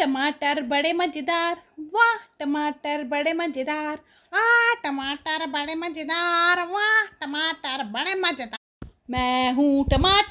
टमाटर बड़े मज़ेदार वाह टमाटर बड़े मज़ेदार आ टमाटर बड़े मज़ेदार वाह टमाटर बड़े मज़ेदार मैं हूँ टमाटर